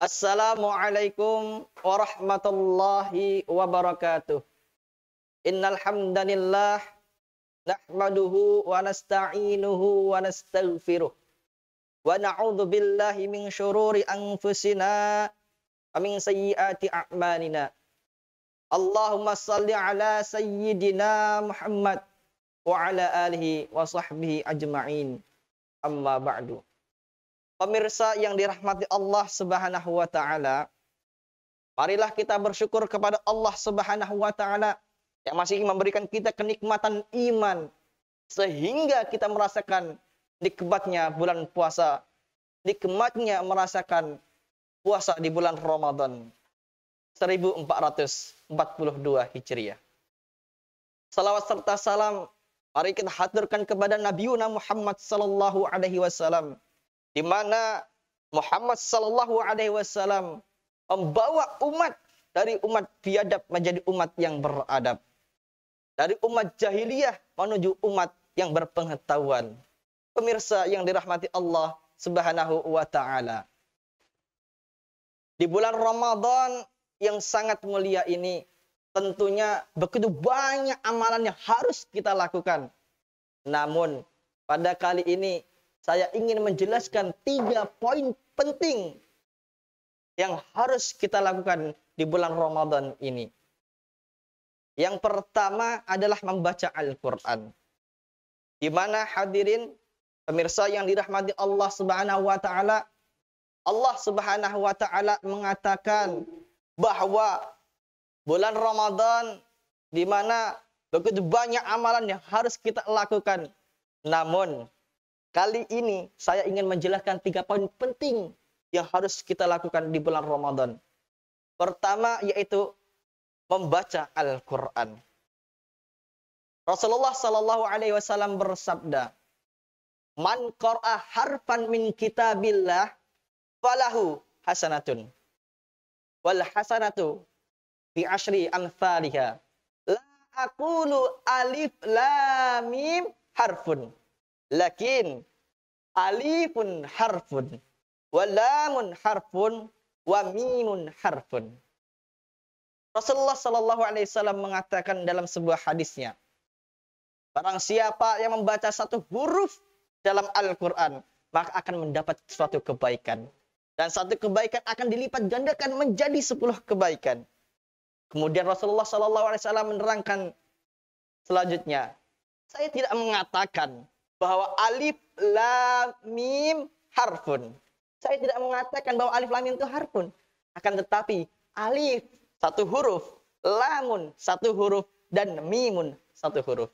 Assalamualaikum warahmatullahi wabarakatuh. Innal hamdalillah nahmaduhu wa nasta'inuhu wa nastaghfiruh. Wa na'udzu billahi min syururi anfusina wa min sayyiati a'malina. Allahumma shalli ala sayyidina Muhammad wa ala alihi wa sahbihi ajma'in amma ba'du. Pemirsa yang dirahmati Allah Subhanahu wa taala, marilah kita bersyukur kepada Allah Subhanahu wa taala yang masih memberikan kita kenikmatan iman sehingga kita merasakan nikmatnya bulan puasa, nikmatnya merasakan puasa di bulan Ramadan 1442 Hijriah. Salawat serta salam Mari kita hadirkan kepada Nabi Muhammad sallallahu alaihi wasallam di mana Muhammad sallallahu alaihi wasallam membawa umat dari umat biadab menjadi umat yang beradab. Dari umat jahiliyah menuju umat yang berpengetahuan. Pemirsa yang dirahmati Allah Subhanahu wa taala. Di bulan Ramadan yang sangat mulia ini tentunya begitu banyak amalan yang harus kita lakukan. Namun, pada kali ini saya ingin menjelaskan tiga poin penting yang harus kita lakukan di bulan Ramadan ini. Yang pertama adalah membaca Al-Quran. Di mana hadirin pemirsa yang dirahmati Allah Subhanahu wa taala, Allah Subhanahu wa taala mengatakan bahwa bulan Ramadan di mana begitu banyak amalan yang harus kita lakukan. Namun, kali ini saya ingin menjelaskan tiga poin penting yang harus kita lakukan di bulan Ramadan. Pertama yaitu membaca Al-Qur'an. Rasulullah Shallallahu alaihi wasallam bersabda, "Man qara'ah harfan min kitabillah falahu hasanatun." Wal hasanatu bi ashri amsalha. La aqulu alif lam mim harfun. Lakin alifun harfun wa lamun harfun wa mimun harfun. Rasulullah Shallallahu Alaihi Wasallam mengatakan dalam sebuah hadisnya, barang siapa yang membaca satu huruf dalam Al-Quran, maka akan mendapat suatu kebaikan. Dan satu kebaikan akan dilipat gandakan menjadi sepuluh kebaikan. Kemudian Rasulullah SAW menerangkan selanjutnya, saya tidak mengatakan bahwa alif lam mim harfun. Saya tidak mengatakan bahwa alif lam mim itu harfun. Akan tetapi alif satu huruf, lamun satu huruf, dan mimun satu huruf.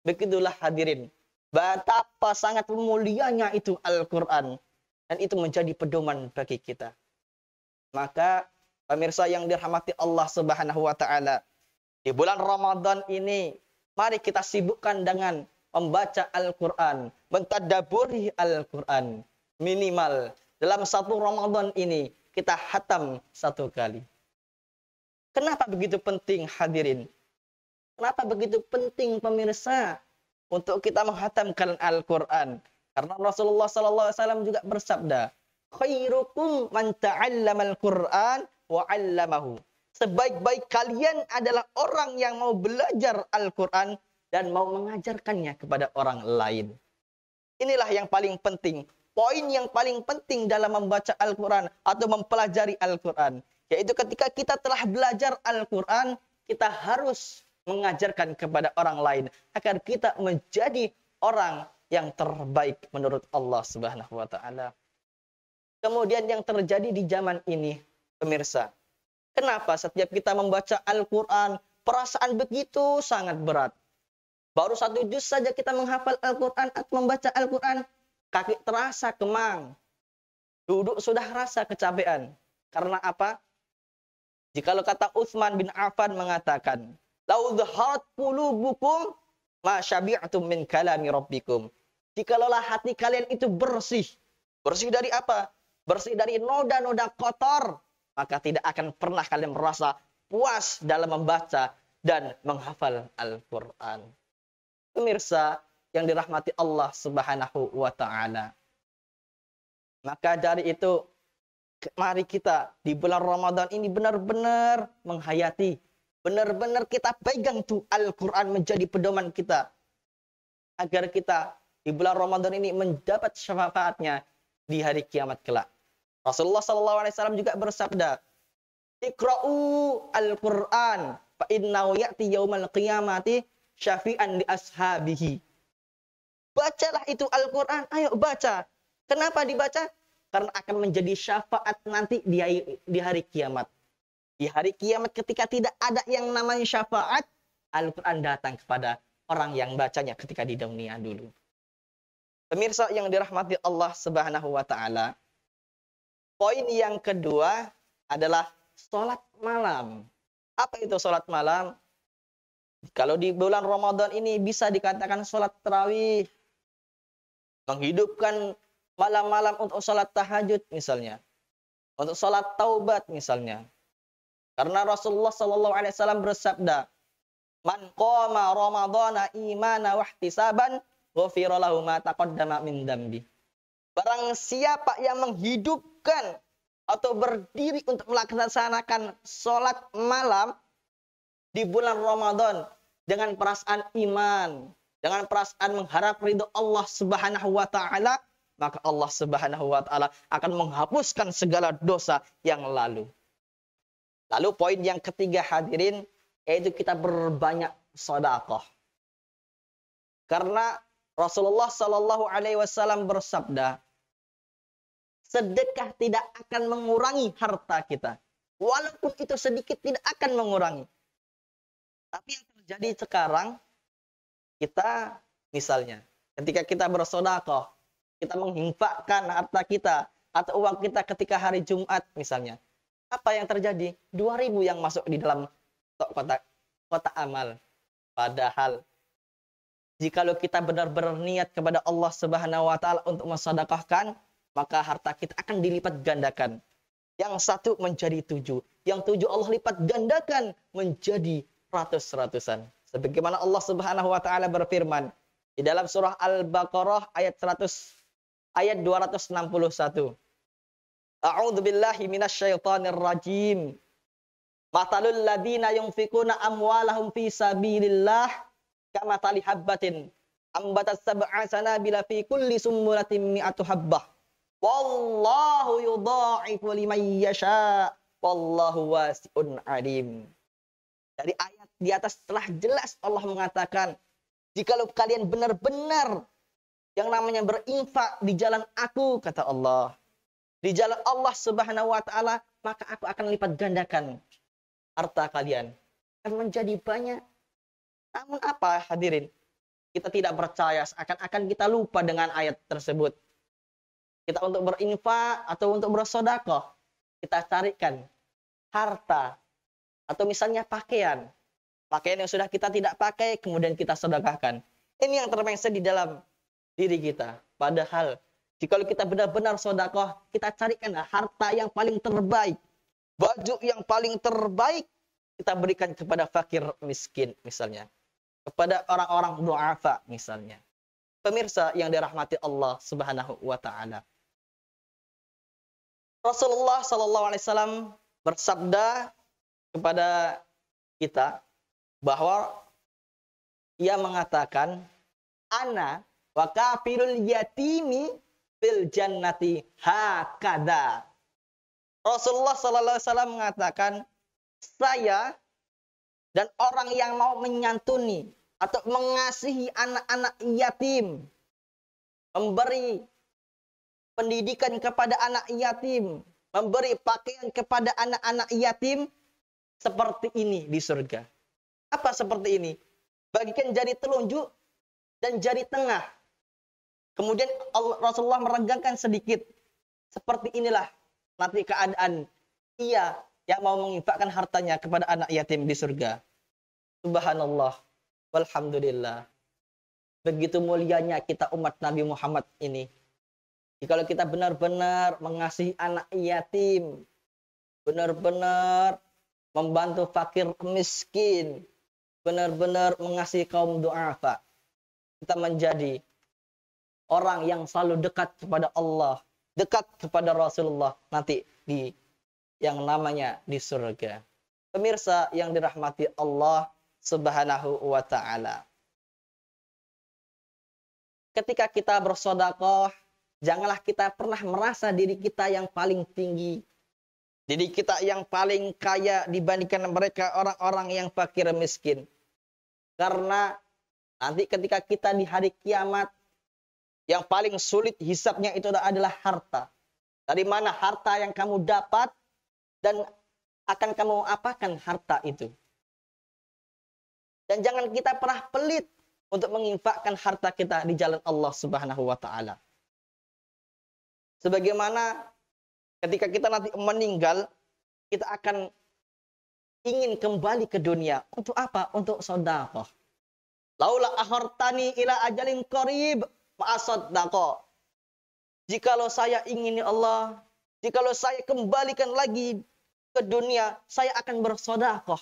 Begitulah hadirin. Betapa sangat mulianya itu Al-Quran. Dan itu menjadi pedoman bagi kita. Maka Pemirsa yang dirahmati Allah Subhanahu wa taala. Di bulan Ramadan ini mari kita sibukkan dengan membaca Al-Qur'an, mentadaburi Al-Qur'an. Minimal dalam satu Ramadan ini kita hatam satu kali. Kenapa begitu penting hadirin? Kenapa begitu penting pemirsa untuk kita menghatamkan Al-Qur'an? Karena Rasulullah sallallahu alaihi juga bersabda, "Khairukum man ta'allamal Qur'an wa'allamahu. Sebaik-baik kalian adalah orang yang mau belajar Al-Qur'an dan mau mengajarkannya kepada orang lain. Inilah yang paling penting. Poin yang paling penting dalam membaca Al-Quran atau mempelajari Al-Quran. Yaitu ketika kita telah belajar Al-Quran, kita harus mengajarkan kepada orang lain. Agar kita menjadi orang yang terbaik menurut Allah Subhanahu wa Ta'ala. Kemudian yang terjadi di zaman ini, pemirsa. Kenapa setiap kita membaca Al-Quran, perasaan begitu sangat berat. Baru satu juz saja kita menghafal Al-Quran atau membaca Al-Quran, kaki terasa kemang. Duduk sudah rasa kecapean. Karena apa? Jika Jikalau kata Uthman bin Affan mengatakan, "Lau dhaharat bukum, ma syabi'atum min kalami rabbikum." Jikalaulah hati kalian itu bersih. Bersih dari apa? Bersih dari noda-noda kotor maka tidak akan pernah kalian merasa puas dalam membaca dan menghafal Al-Quran. Pemirsa yang dirahmati Allah Subhanahu wa Ta'ala. Maka dari itu, mari kita di bulan Ramadan ini benar-benar menghayati, benar-benar kita pegang tuh Al-Quran menjadi pedoman kita. Agar kita di bulan Ramadan ini mendapat syafaatnya di hari kiamat kelak. Rasulullah Shallallahu Alaihi Wasallam juga bersabda, Ikra'u al-Quran fa ya'ti yaumal qiyamati syafi'an li ashabihi. Bacalah itu Al-Quran, ayo baca. Kenapa dibaca? Karena akan menjadi syafaat nanti di hari, di hari kiamat. Di hari kiamat ketika tidak ada yang namanya syafaat, Al-Quran datang kepada orang yang bacanya ketika di dunia dulu. Pemirsa yang dirahmati Allah Subhanahu wa taala, Poin yang kedua adalah sholat malam. Apa itu sholat malam? Kalau di bulan Ramadan ini bisa dikatakan sholat terawih. Menghidupkan malam-malam untuk sholat tahajud misalnya. Untuk sholat taubat misalnya. Karena Rasulullah SAW bersabda, Man qama Ramadana imana wahtisaban, ghafirallahu min dambi. Barang siapa yang menghidupkan atau berdiri untuk melaksanakan sholat malam di bulan Ramadan dengan perasaan iman, dengan perasaan mengharap ridho Allah Subhanahu wa taala, maka Allah Subhanahu wa taala akan menghapuskan segala dosa yang lalu. Lalu poin yang ketiga hadirin yaitu kita berbanyak sodakoh. Karena Rasulullah Shallallahu alaihi wasallam bersabda, sedekah tidak akan mengurangi harta kita. Walaupun itu sedikit tidak akan mengurangi. Tapi yang terjadi sekarang, kita misalnya, ketika kita bersodakoh, kita menginfakkan harta kita atau uang kita ketika hari Jumat misalnya. Apa yang terjadi? 2000 yang masuk di dalam kotak kotak amal. Padahal jikalau kita benar-benar niat kepada Allah Subhanahu wa taala untuk mensedekahkan maka harta kita akan dilipat gandakan. Yang satu menjadi tujuh, yang tujuh Allah lipat gandakan menjadi ratus-ratusan. Sebagaimana Allah Subhanahu wa taala berfirman di dalam surah Al-Baqarah ayat 100 ayat 261. A'udhu billahi minasyaitonir rajim. Matalul ladina yungfikuna amwalahum fi sabilillah kama tali habbatin ambatas sab'a bila fi kulli sumulatin mi'atu habbah Wallahu yudha'ifu liman yasha. Wallahu wasi'un alim. Dari ayat di atas telah jelas Allah mengatakan, jikalau kalian benar-benar yang namanya berinfak di jalan aku, kata Allah. Di jalan Allah subhanahu wa ta'ala, maka aku akan lipat gandakan harta kalian. Akan menjadi banyak. Namun apa hadirin? Kita tidak percaya, seakan-akan kita lupa dengan ayat tersebut kita untuk berinfak atau untuk bersodakoh, kita carikan harta atau misalnya pakaian. Pakaian yang sudah kita tidak pakai kemudian kita sodakahkan. Ini yang termengse di dalam diri kita. Padahal jika kita benar-benar sodakoh, kita carikan harta yang paling terbaik. Baju yang paling terbaik kita berikan kepada fakir miskin misalnya. Kepada orang-orang du'afa misalnya. Pemirsa yang dirahmati Allah subhanahu wa ta'ala Rasulullah saw bersabda kepada kita bahwa ia mengatakan ana wa kafirul yatimi fil jannati hakada. Rasulullah saw Alaihi Wasallam mengatakan saya dan orang yang mau menyantuni atau mengasihi anak-anak yatim, memberi pendidikan kepada anak yatim, memberi pakaian kepada anak-anak yatim seperti ini di surga. Apa seperti ini? Bagikan jari telunjuk dan jari tengah. Kemudian Allah, Rasulullah merenggangkan sedikit. Seperti inilah nanti keadaan ia yang mau menginfakkan hartanya kepada anak yatim di surga. Subhanallah. Walhamdulillah. Begitu mulianya kita umat Nabi Muhammad ini. Jadi ya, kalau kita benar-benar mengasihi anak yatim, benar-benar membantu fakir miskin, benar-benar mengasihi kaum du'afa. Kita menjadi orang yang selalu dekat kepada Allah, dekat kepada Rasulullah nanti di yang namanya di surga. Pemirsa yang dirahmati Allah Subhanahu wa taala. Ketika kita bersodakoh janganlah kita pernah merasa diri kita yang paling tinggi. Diri kita yang paling kaya dibandingkan mereka orang-orang yang fakir miskin. Karena nanti ketika kita di hari kiamat, yang paling sulit hisapnya itu adalah harta. Dari mana harta yang kamu dapat dan akan kamu apakan harta itu. Dan jangan kita pernah pelit untuk menginfakkan harta kita di jalan Allah Subhanahu wa taala. Sebagaimana ketika kita nanti meninggal, kita akan ingin kembali ke dunia. Untuk apa? Untuk sodakoh. Laula ahortani ila ajalin korib ma'asoddaqo. Jikalau saya ingin ya Allah, jikalau saya kembalikan lagi ke dunia, saya akan bersodakoh.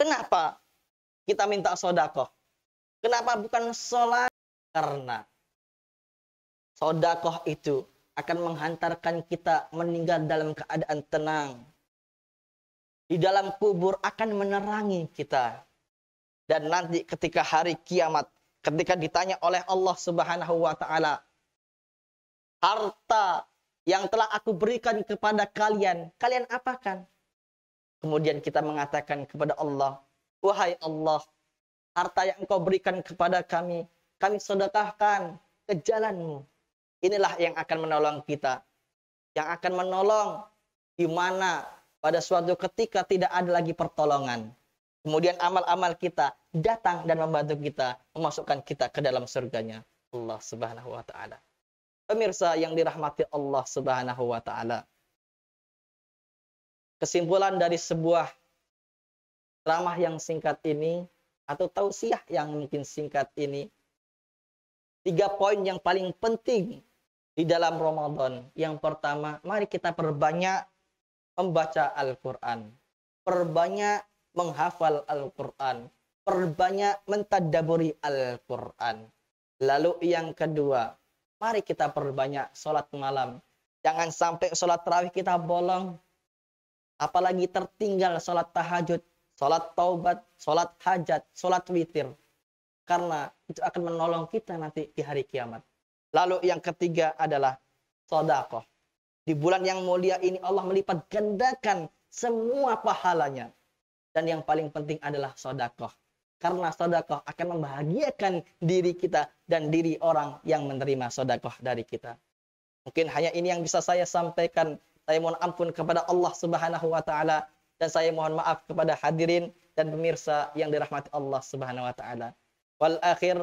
Kenapa kita minta sodakoh? Kenapa bukan sholat? Karena sodakoh itu akan menghantarkan kita meninggal dalam keadaan tenang. Di dalam kubur akan menerangi kita. Dan nanti ketika hari kiamat, ketika ditanya oleh Allah Subhanahu wa taala, harta yang telah aku berikan kepada kalian, kalian apakan? Kemudian kita mengatakan kepada Allah, wahai Allah, harta yang engkau berikan kepada kami, kami sedekahkan ke jalanmu. Inilah yang akan menolong kita. Yang akan menolong di mana pada suatu ketika tidak ada lagi pertolongan. Kemudian amal-amal kita datang dan membantu kita memasukkan kita ke dalam surganya. Allah Subhanahu wa taala. Pemirsa yang dirahmati Allah Subhanahu wa taala. Kesimpulan dari sebuah ramah yang singkat ini atau tausiah yang mungkin singkat ini tiga poin yang paling penting di dalam Ramadan. Yang pertama, mari kita perbanyak membaca Al-Quran. Perbanyak menghafal Al-Quran. Perbanyak mentadaburi Al-Quran. Lalu yang kedua, mari kita perbanyak sholat malam. Jangan sampai sholat terawih kita bolong. Apalagi tertinggal sholat tahajud, sholat taubat, sholat hajat, sholat witir. Karena itu akan menolong kita nanti di hari kiamat. Lalu yang ketiga adalah sodakoh. Di bulan yang mulia ini Allah melipat gandakan semua pahalanya. Dan yang paling penting adalah sodakoh. Karena sodakoh akan membahagiakan diri kita dan diri orang yang menerima sodakoh dari kita. Mungkin hanya ini yang bisa saya sampaikan. Saya mohon ampun kepada Allah Subhanahu wa taala dan saya mohon maaf kepada hadirin dan pemirsa yang dirahmati Allah Subhanahu wa taala. Wal akhir